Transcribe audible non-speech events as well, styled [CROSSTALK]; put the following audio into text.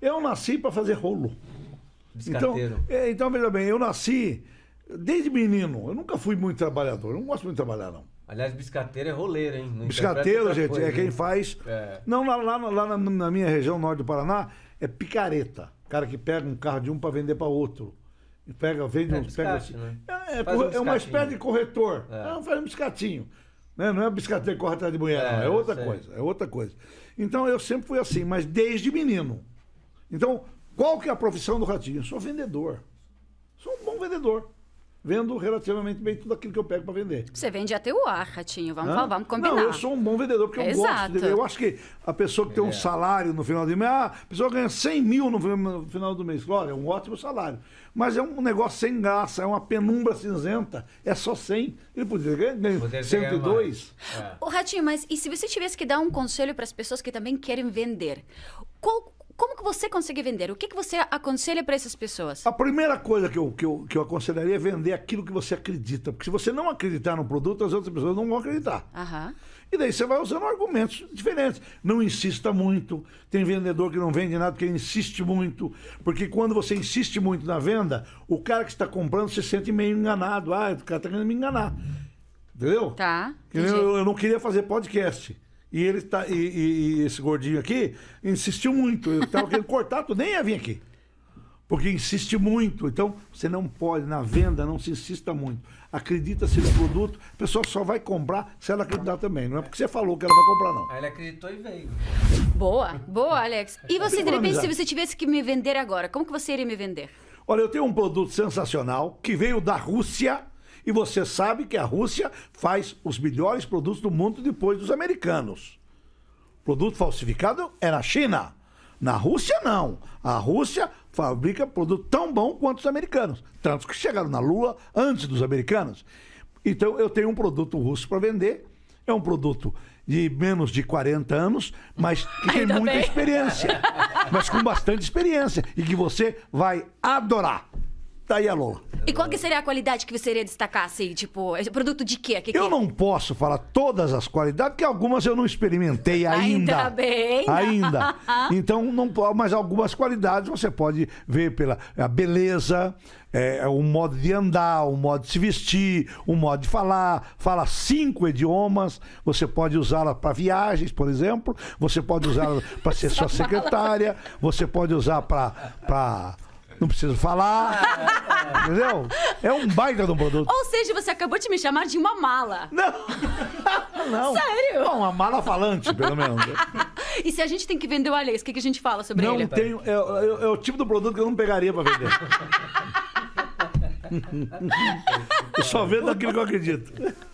Eu nasci para fazer rolo. Então, é, então, veja bem, eu nasci desde menino. Eu nunca fui muito trabalhador. Eu não gosto muito de trabalhar, não. Aliás, biscateiro é roleiro, hein? Não biscateiro, gente, é coisa, é quem faz. É. Não, lá, lá, lá na, na, minha região, norte do Paraná, é picareta. Cara que pega um carro de um para vender para outro. E pega, vende é, um. pega, assim. né? é, é, um é uma espécie de corretor. É. é. faz um biscatinho. Né? Não é biscateiro que corre atrás de mulher, é, não. É, é outra coisa. É outra coisa. Então eu sempre fui assim, mas desde menino. Então, qual que é a profissão do Ratinho? Eu sou vendedor. Sou um bom vendedor. Vendo relativamente bem tudo aquilo que eu pego para vender. Você vende até o ar, Ratinho. Vamos, falar, vamos combinar. Não, eu sou um bom vendedor porque eu gosto. De, eu acho que a pessoa que tem um é. salário no final do mês... Ah, a pessoa ganha 100 mil no final do mês. Claro, é um ótimo salário. Mas é um negócio sem graça, é uma penumbra cinzenta. É só 100. Ele poderia ganhar Poder 102. É. Ô, Ratinho, mas e se você tivesse que dar um conselho para as pessoas que também querem vender? Qual como que você consegue vender? O que, que você aconselha para essas pessoas? A primeira coisa que eu, que, eu, que eu aconselharia é vender aquilo que você acredita. Porque se você não acreditar no produto, as outras pessoas não vão acreditar. Aham. E daí você vai usando argumentos diferentes. Não insista muito. Tem vendedor que não vende nada porque insiste muito. Porque quando você insiste muito na venda, o cara que está comprando se sente meio enganado. Ah, o cara está querendo me enganar. Entendeu? Tá. Eu, eu não queria fazer podcast. E ele tá. E, e, e esse gordinho aqui insistiu muito. Eu tava querendo [LAUGHS] cortar, tu nem ia vir aqui. Porque insiste muito. Então, você não pode, na venda, não se insista muito. Acredita-se no produto, a pessoa só vai comprar se ela acreditar também. Não é porque você falou que ela vai comprar, não. Ela acreditou e veio. Boa, boa, Alex. E você, de repente, se você tivesse que me vender agora, como que você iria me vender? Olha, eu tenho um produto sensacional que veio da Rússia e você sabe que a Rússia faz os melhores produtos do mundo depois dos americanos. Produto falsificado é na China. Na Rússia, não. A Rússia fabrica produto tão bom quanto os americanos. Tanto que chegaram na Lua antes dos americanos. Então, eu tenho um produto russo para vender. É um produto de menos de 40 anos, mas que tem Ainda muita bem. experiência. mas com bastante experiência. E que você vai adorar. Tá aí a Lola. E qual que seria a qualidade que você iria destacar, assim, tipo, é produto de quê? Que que eu não posso falar todas as qualidades, porque algumas eu não experimentei ainda. Ainda bem. Ainda. [LAUGHS] então, não mas algumas qualidades você pode ver pela a beleza, é, é, o modo de andar, o modo de se vestir, o modo de falar, fala cinco idiomas, você pode usá-la para viagens, por exemplo, você pode usá-la para [LAUGHS] ser sua secretária, você pode usar para não preciso falar. [LAUGHS] entendeu? É um baita do produto. Ou seja, você acabou de me chamar de uma mala. Não! [LAUGHS] não. Sério? Bom, uma mala falante, pelo menos. [LAUGHS] e se a gente tem que vender o Alês, o que, que a gente fala sobre não ele? Não tenho. É, é, é o tipo do produto que eu não pegaria pra vender. eu só vendo aquilo que eu acredito.